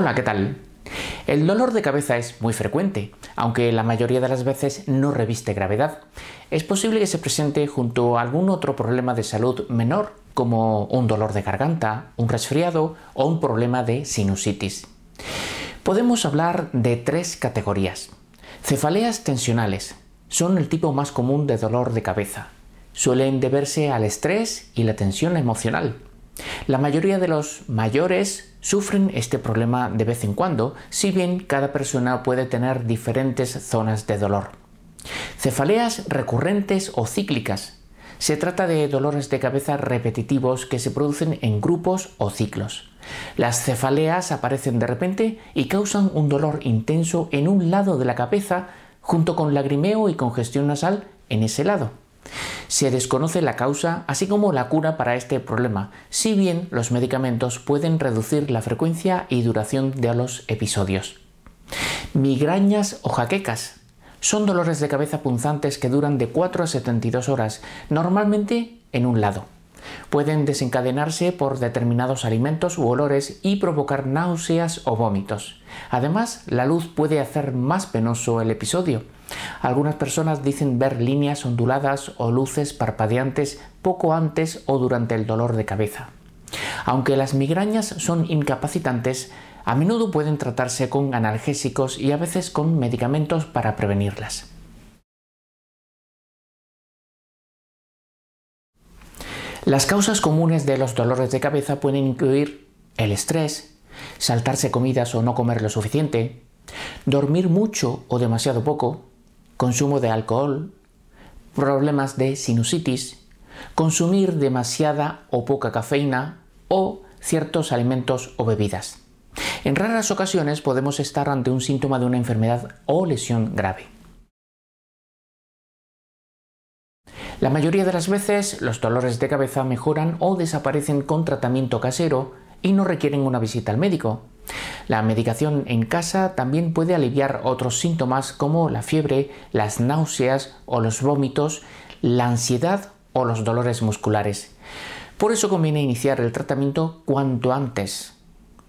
Hola, ¿qué tal? El dolor de cabeza es muy frecuente, aunque la mayoría de las veces no reviste gravedad. Es posible que se presente junto a algún otro problema de salud menor, como un dolor de garganta, un resfriado o un problema de sinusitis. Podemos hablar de tres categorías. Cefaleas tensionales son el tipo más común de dolor de cabeza. Suelen deberse al estrés y la tensión emocional. La mayoría de los mayores sufren este problema de vez en cuando, si bien cada persona puede tener diferentes zonas de dolor. Cefaleas recurrentes o cíclicas. Se trata de dolores de cabeza repetitivos que se producen en grupos o ciclos. Las cefaleas aparecen de repente y causan un dolor intenso en un lado de la cabeza junto con lagrimeo y congestión nasal en ese lado. Se desconoce la causa, así como la cura para este problema, si bien los medicamentos pueden reducir la frecuencia y duración de los episodios. Migrañas o jaquecas. Son dolores de cabeza punzantes que duran de 4 a 72 horas, normalmente en un lado. Pueden desencadenarse por determinados alimentos u olores y provocar náuseas o vómitos. Además, la luz puede hacer más penoso el episodio. Algunas personas dicen ver líneas onduladas o luces parpadeantes poco antes o durante el dolor de cabeza. Aunque las migrañas son incapacitantes, a menudo pueden tratarse con analgésicos y a veces con medicamentos para prevenirlas. Las causas comunes de los dolores de cabeza pueden incluir el estrés, saltarse comidas o no comer lo suficiente, dormir mucho o demasiado poco, consumo de alcohol, problemas de sinusitis, consumir demasiada o poca cafeína o ciertos alimentos o bebidas. En raras ocasiones podemos estar ante un síntoma de una enfermedad o lesión grave. La mayoría de las veces los dolores de cabeza mejoran o desaparecen con tratamiento casero y no requieren una visita al médico. La medicación en casa también puede aliviar otros síntomas como la fiebre, las náuseas o los vómitos, la ansiedad o los dolores musculares. Por eso conviene iniciar el tratamiento cuanto antes.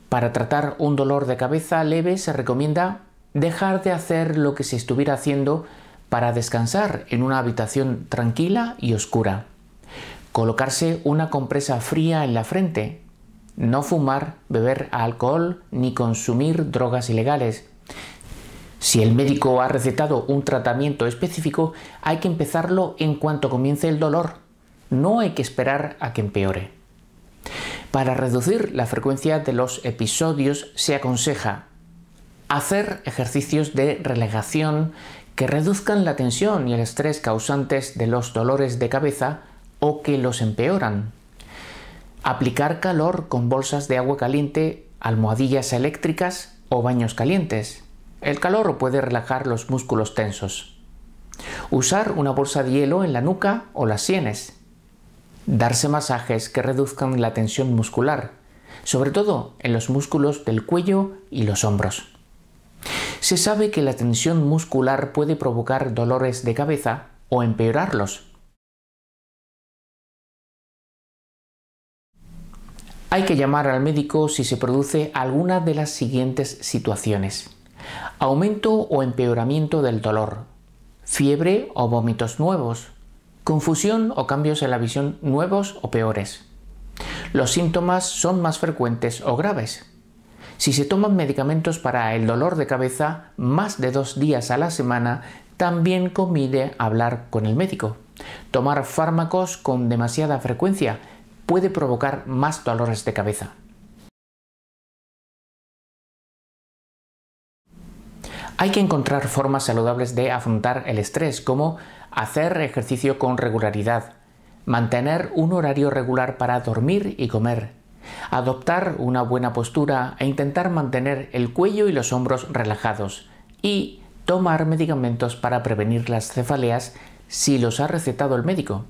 Para tratar un dolor de cabeza leve se recomienda dejar de hacer lo que se estuviera haciendo para descansar en una habitación tranquila y oscura. Colocarse una compresa fría en la frente. No fumar, beber alcohol ni consumir drogas ilegales. Si el médico ha recetado un tratamiento específico, hay que empezarlo en cuanto comience el dolor. No hay que esperar a que empeore. Para reducir la frecuencia de los episodios se aconseja hacer ejercicios de relegación que reduzcan la tensión y el estrés causantes de los dolores de cabeza o que los empeoran. Aplicar calor con bolsas de agua caliente, almohadillas eléctricas o baños calientes. El calor puede relajar los músculos tensos. Usar una bolsa de hielo en la nuca o las sienes. Darse masajes que reduzcan la tensión muscular, sobre todo en los músculos del cuello y los hombros. Se sabe que la tensión muscular puede provocar dolores de cabeza o empeorarlos. Hay que llamar al médico si se produce alguna de las siguientes situaciones. Aumento o empeoramiento del dolor, fiebre o vómitos nuevos, confusión o cambios en la visión nuevos o peores. Los síntomas son más frecuentes o graves. Si se toman medicamentos para el dolor de cabeza más de dos días a la semana, también conviene hablar con el médico. Tomar fármacos con demasiada frecuencia puede provocar más dolores de cabeza. Hay que encontrar formas saludables de afrontar el estrés, como hacer ejercicio con regularidad, mantener un horario regular para dormir y comer, adoptar una buena postura e intentar mantener el cuello y los hombros relajados y tomar medicamentos para prevenir las cefaleas si los ha recetado el médico.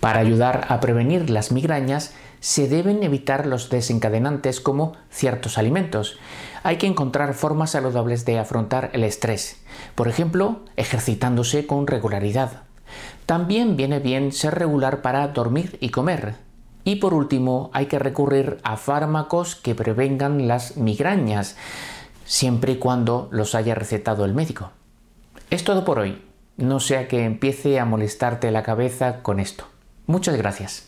Para ayudar a prevenir las migrañas se deben evitar los desencadenantes como ciertos alimentos. Hay que encontrar formas saludables de afrontar el estrés, por ejemplo, ejercitándose con regularidad. También viene bien ser regular para dormir y comer. Y por último, hay que recurrir a fármacos que prevengan las migrañas, siempre y cuando los haya recetado el médico. Es todo por hoy, no sea que empiece a molestarte la cabeza con esto. Muchas gracias.